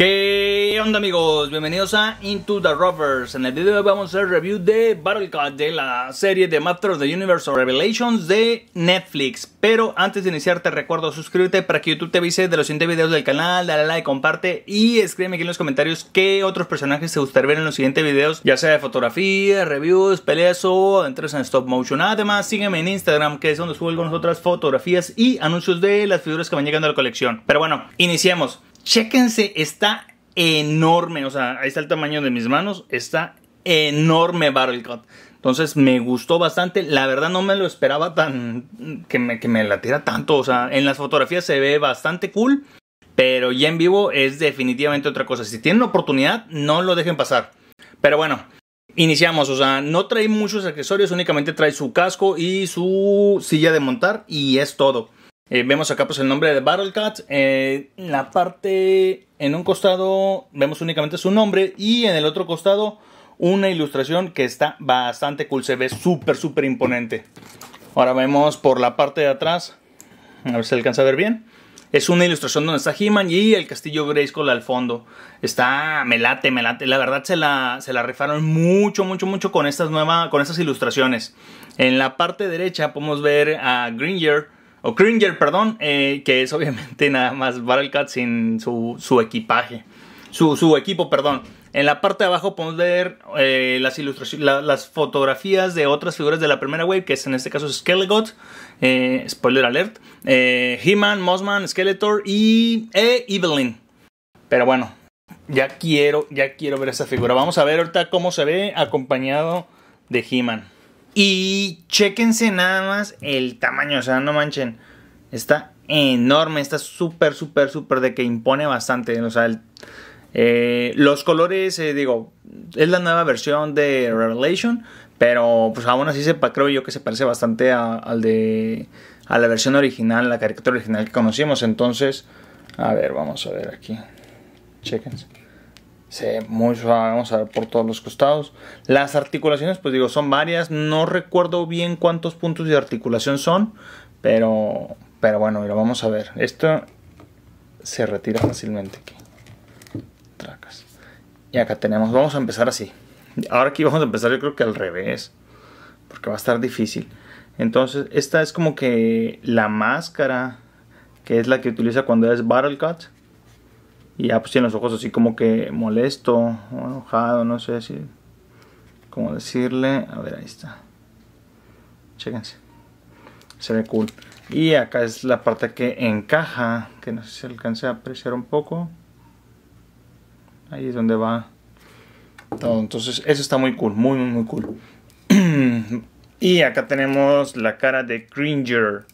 ¿Qué onda amigos? Bienvenidos a Into the Rovers. En el video de hoy vamos a hacer review de Card de la serie de Master of the Universe Revelations de Netflix. Pero antes de iniciar te recuerdo suscribirte para que YouTube te avise de los siguientes videos del canal, dale like, comparte y escríbeme aquí en los comentarios qué otros personajes te gustaría ver en los siguientes videos, ya sea de fotografía, reviews, peleas o entres en stop motion. Además sígueme en Instagram que es donde subo algunas otras fotografías y anuncios de las figuras que van llegando a la colección. Pero bueno, iniciemos. Chéquense, está enorme. O sea, ahí está el tamaño de mis manos. Está enorme Barrel Entonces me gustó bastante. La verdad no me lo esperaba tan. que me, que me la tira tanto. O sea, en las fotografías se ve bastante cool. Pero ya en vivo es definitivamente otra cosa. Si tienen la oportunidad, no lo dejen pasar. Pero bueno, iniciamos. O sea, no trae muchos accesorios. Únicamente trae su casco y su silla de montar. Y es todo. Eh, vemos acá pues el nombre de Cut. Eh, la parte en un costado vemos únicamente su nombre y en el otro costado una ilustración que está bastante cool. Se ve súper, súper imponente. Ahora vemos por la parte de atrás. A ver si alcanza a ver bien. Es una ilustración donde está He-Man y el castillo Grayskull al fondo. Está, me late, me late. La verdad se la, se la rifaron mucho, mucho, mucho con estas, nuevas, con estas ilustraciones. En la parte derecha podemos ver a Gringer o Kringer, perdón, eh, que es obviamente nada más Battlecat sin su, equipaje, su, equipo, perdón. En la parte de abajo podemos ver eh, las, las fotografías de otras figuras de la primera wave, que es en este caso Skelegot, eh, spoiler alert, He-Man, Mossman, Skeletor y e Evelyn. Pero bueno, ya quiero, ya quiero ver esa figura. Vamos a ver ahorita cómo se ve acompañado de He-Man. Y chequense nada más el tamaño, o sea, no manchen. Está enorme, está súper, súper, súper de que impone bastante. O sea, eh, los colores, eh, digo, es la nueva versión de Revelation, pero pues aún así se, creo yo que se parece bastante al de, a la versión original, la caricatura original que conocimos. Entonces, a ver, vamos a ver aquí. chequense Sí, muy suave, vamos a ver por todos los costados. Las articulaciones, pues digo, son varias. No recuerdo bien cuántos puntos de articulación son, pero, pero bueno, mira, vamos a ver. Esto se retira fácilmente aquí. Tracas. Y acá tenemos, vamos a empezar así. Ahora aquí vamos a empezar yo creo que al revés, porque va a estar difícil. Entonces, esta es como que la máscara, que es la que utiliza cuando es Battle Cut. Y ya pues tiene los ojos así como que molesto o enojado, no sé si... Cómo decirle... A ver, ahí está. Chéquense. Se ve cool. Y acá es la parte que encaja, que no sé si se alcance a apreciar un poco. Ahí es donde va Entonces eso está muy cool, muy, muy, muy cool. y acá tenemos la cara de Cringer.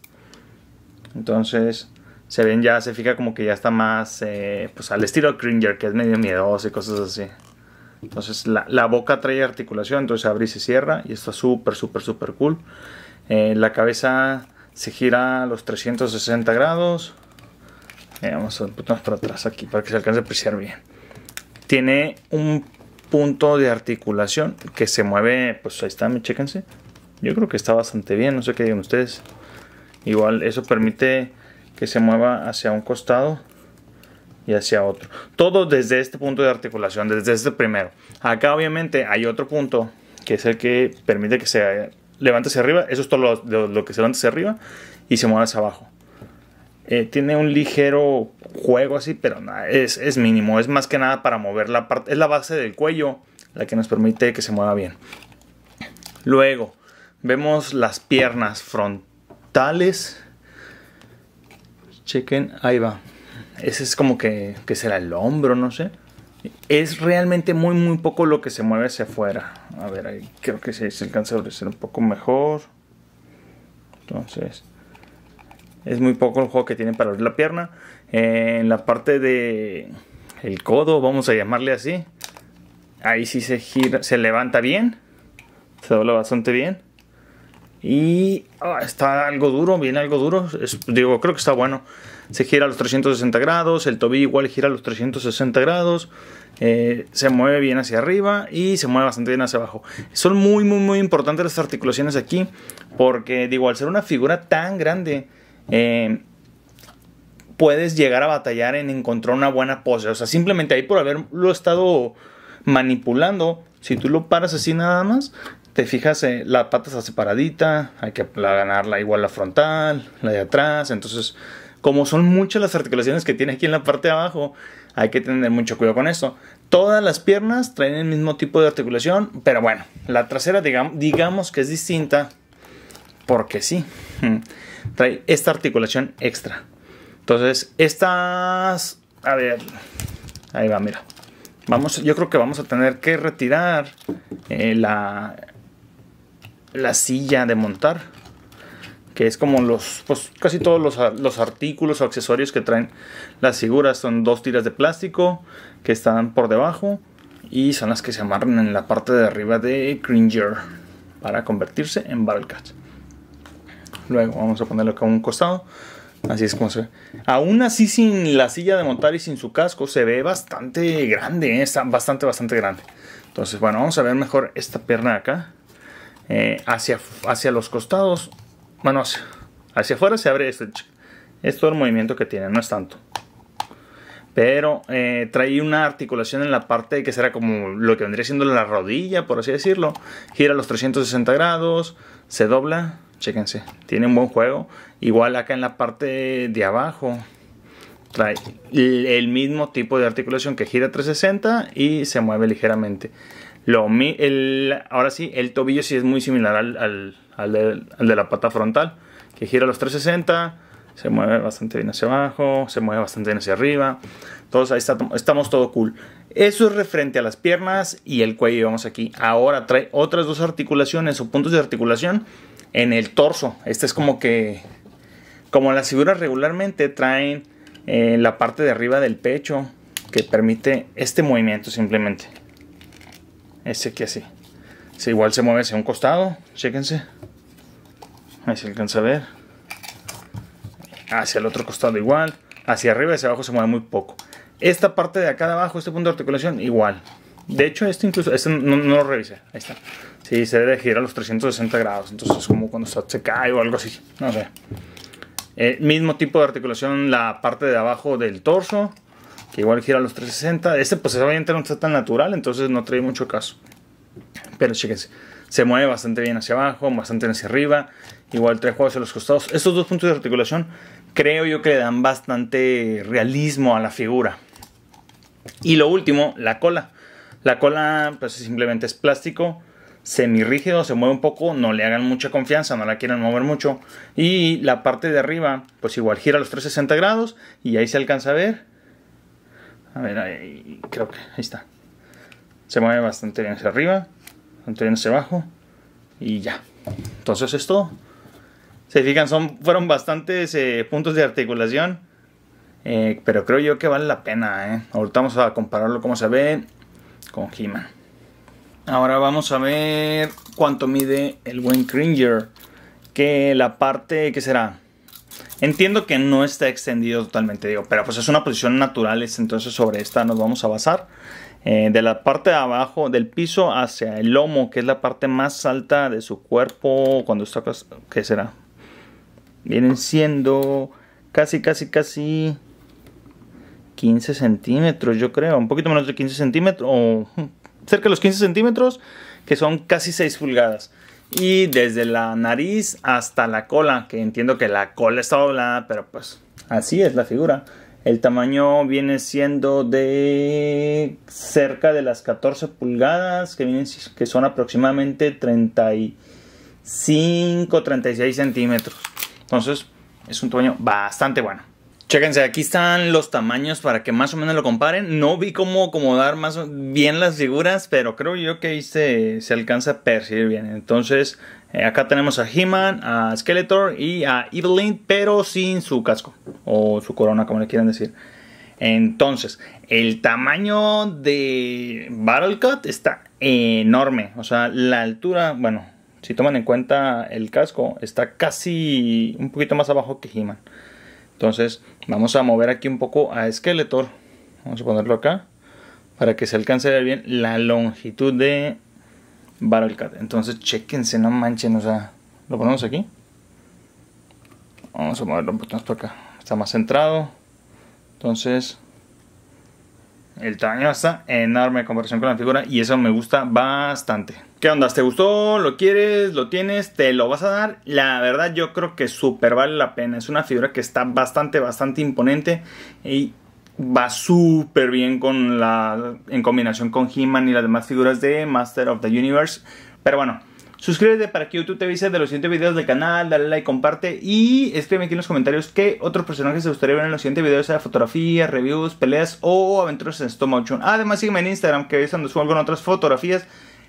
Entonces se ven ya, se fija como que ya está más, eh, pues al estilo Cringer, que es medio miedoso y cosas así. Entonces la, la boca trae articulación, entonces abre y se cierra y está súper, súper, súper cool. Eh, la cabeza se gira a los 360 grados. Eh, vamos a ponernos para atrás aquí para que se alcance a apreciar bien. Tiene un punto de articulación que se mueve, pues ahí está, chéquense. Yo creo que está bastante bien, no sé qué digan ustedes. Igual eso permite que se mueva hacia un costado y hacia otro. Todo desde este punto de articulación, desde este primero. Acá obviamente hay otro punto que es el que permite que se levante hacia arriba. Eso es todo lo, que se levanta hacia arriba y se mueve hacia abajo. Eh, tiene un ligero juego así, pero es, es, mínimo. Es más que nada para mover la parte. Es la base del cuello la que nos permite que se mueva bien. Luego, vemos las piernas frontales Chequen, ahí va. Ese es como que, será el hombro, no sé. Es realmente muy, muy poco lo que se mueve hacia afuera. A ver, ahí creo que se, alcanza a ser un poco mejor. Entonces, es muy poco el juego que tienen para abrir la pierna. Eh, en la parte de el codo, vamos a llamarle así. Ahí sí se gira, se levanta bien. Se dobla bastante bien. Y ah, está algo duro, viene algo duro. digo, creo que está bueno. Se gira a los 360 grados, el tobillo igual gira a los 360 grados. Eh, se mueve bien hacia arriba y se mueve bastante bien hacia abajo. Son muy, muy, muy importantes las articulaciones aquí. Porque, digo, al ser una figura tan grande, eh, puedes llegar a batallar en encontrar una buena pose. O sea, simplemente ahí por haberlo estado manipulando, si tú lo paras así nada más, te fijas, eh, la pata está separadita, hay que ganarla igual la frontal, la de atrás, entonces como son muchas las articulaciones que tiene aquí en la parte de abajo, hay que tener mucho cuidado con eso. Todas las piernas traen el mismo tipo de articulación, pero bueno, la trasera digamos, que es distinta porque sí, mm, trae esta articulación extra. Entonces, estas, a ver, ahí va, mira. Vamos, yo creo que vamos a tener que retirar eh, la, la silla de montar, que es como los, pues, casi todos los, artículos o accesorios que traen las figuras. Son dos tiras de plástico que están por debajo y son las que se amarran en la parte de arriba de Cringer para convertirse en Cat Luego vamos a ponerlo acá a un costado. Así es como se ve. Aún así, sin la silla de montar y sin su casco, se ve bastante grande. ¿eh? Está bastante, bastante grande. Entonces, bueno, vamos a ver mejor esta pierna de acá. Eh, hacia, hacia los costados, bueno, hacia, afuera se abre este, es todo el movimiento que tiene, no es tanto. Pero eh, trae una articulación en la parte que será como lo que vendría siendo la rodilla, por así decirlo. Gira los 360 grados, se dobla, chéquense, tiene un buen juego. Igual acá en la parte de abajo trae el mismo tipo de articulación que gira 360 y se mueve ligeramente ahora sí, el tobillo sí es muy similar al, de, la pata frontal, que gira los 360, se mueve bastante bien hacia abajo, se mueve bastante bien hacia arriba. todos ahí estamos todo cool. Eso es referente a las piernas y el cuello, vamos aquí. Ahora trae otras dos articulaciones o puntos de articulación en el torso. Este es como que, como las figuras regularmente traen eh, la parte de arriba del pecho que permite este movimiento simplemente. Este que así. Si igual se mueve hacia un costado, chéquense. Ahí se alcanza a ver. Hacia el otro costado igual. Hacia arriba y hacia abajo se mueve muy poco. Esta parte de acá de abajo, este punto de articulación, igual. De hecho, este incluso, este no, lo revisé. Ahí está. Sí, se debe girar a los 360 grados. Entonces es como cuando se cae o algo así. No sé. Eh, mismo tipo de articulación la parte de abajo del torso que igual gira a los 360. Este pues obviamente no está tan natural, entonces no trae mucho caso. Pero chéquense, se mueve bastante bien hacia abajo, bastante hacia arriba, igual trae juegos a los costados. Estos dos puntos de articulación creo yo que le dan bastante realismo a la figura. Y lo último, la cola. La cola pues simplemente es plástico, semirrígido, se mueve un poco, no le hagan mucha confianza, no la quieran mover mucho. Y la parte de arriba pues igual gira a los 360 grados y ahí se alcanza a ver a ver, ahí, creo que ahí está. Se mueve bastante bien hacia arriba, bastante bien hacia abajo y ya. Entonces esto, se fijan, son, fueron bastantes eh, puntos de articulación, eh, pero creo yo que vale la pena. Eh. Ahorita vamos a compararlo como se ve con he Ahora vamos a ver cuánto mide el buen Cringer, que la parte que será Entiendo que no está extendido totalmente, digo, pero pues es una posición natural, entonces sobre esta nos vamos a basar. Eh, de la parte de abajo del piso hacia el lomo, que es la parte más alta de su cuerpo, cuando está, ¿qué será? Vienen siendo casi, casi, casi 15 centímetros, yo creo, un poquito menos de 15 centímetros, o hmm, cerca de los 15 centímetros, que son casi 6 pulgadas y desde la nariz hasta la cola, que entiendo que la cola está doblada, pero pues así es la figura. El tamaño viene siendo de cerca de las 14 pulgadas, que, vienen, que son aproximadamente 35, 36 centímetros. Entonces es un tamaño bastante bueno. Chéquense, aquí están los tamaños para que más o menos lo comparen. No vi cómo acomodar más bien las figuras, pero creo yo que ahí se, alcanza a percibir bien. Entonces, eh, acá tenemos a He-Man, a Skeletor y a Evelyn, pero sin su casco o su corona, como le quieran decir. Entonces, el tamaño de Battle Cut está enorme. O sea, la altura, bueno, si toman en cuenta el casco, está casi un poquito más abajo que He-Man. Entonces vamos a mover aquí un poco a Skeletor. Vamos a ponerlo acá para que se alcance bien la longitud de Battlecat. Entonces chequense, no manchen, o sea, lo ponemos aquí. Vamos a moverlo un poquito más acá. Está más centrado. Entonces el tamaño está enorme en comparación con la figura y eso me gusta bastante. ¿Qué onda? ¿Te gustó? ¿Lo quieres? ¿Lo tienes? ¿Te lo vas a dar? La verdad yo creo que súper vale la pena. Es una figura que está bastante, bastante imponente y va súper bien con la, en combinación con He-Man y las demás figuras de Master of the Universe. Pero bueno, Suscríbete para que YouTube te avise de los siguientes videos del canal, dale like, comparte y escribe aquí en los comentarios qué otros personajes te gustaría ver en los siguientes videos, sea fotografías, reviews, peleas o aventuras en stop Además sígueme en Instagram que es donde con otras fotografías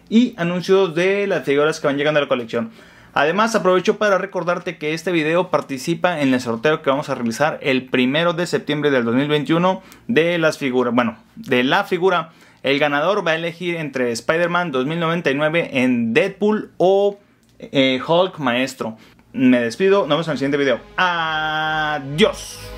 y anuncios de las figuras que van llegando a la colección. Además aprovecho para recordarte que este video participa en el sorteo que vamos a realizar el primero de septiembre del 2021 de las figuras, bueno, de la figura el ganador va a elegir entre Spider-Man 2099 en Deadpool o eh, Hulk Maestro. Me despido, nos vemos en el siguiente video. Adiós.